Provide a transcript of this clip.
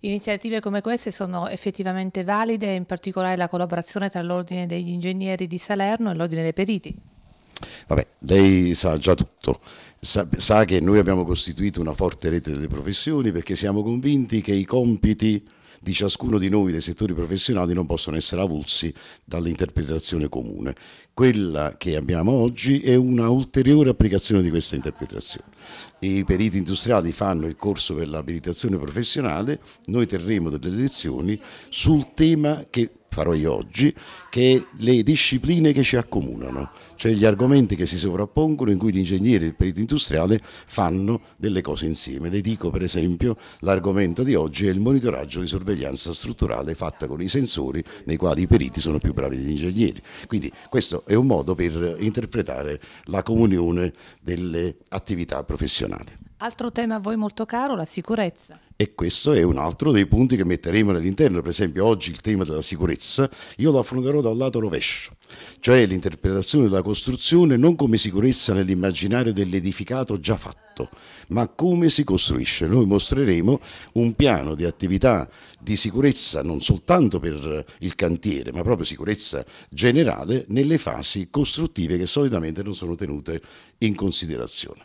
Iniziative come queste sono effettivamente valide, in particolare la collaborazione tra l'Ordine degli Ingegneri di Salerno e l'Ordine dei Periti. Vabbè, lei sa già tutto, sa, sa che noi abbiamo costituito una forte rete delle professioni perché siamo convinti che i compiti di ciascuno di noi dei settori professionali non possono essere avulsi dall'interpretazione comune. Quella che abbiamo oggi è una ulteriore applicazione di questa interpretazione. I periti industriali fanno il corso per l'abilitazione professionale, noi terremo delle lezioni sul tema che farò io oggi, che è le discipline che ci accomunano, cioè gli argomenti che si sovrappongono in cui l'ingegnere e il perito industriale fanno delle cose insieme. Le dico per esempio l'argomento di oggi è il monitoraggio di sorveglianza strutturale fatta con i sensori nei quali i periti sono più bravi degli ingegneri. Quindi questo è un modo per interpretare la comunione delle attività professionali. Altro tema a voi molto caro, la sicurezza. E questo è un altro dei punti che metteremo all'interno, per esempio oggi il tema della sicurezza, io lo affronterò dal lato rovescio, cioè l'interpretazione della costruzione non come sicurezza nell'immaginario dell'edificato già fatto, ma come si costruisce. Noi mostreremo un piano di attività di sicurezza non soltanto per il cantiere, ma proprio sicurezza generale nelle fasi costruttive che solitamente non sono tenute in considerazione.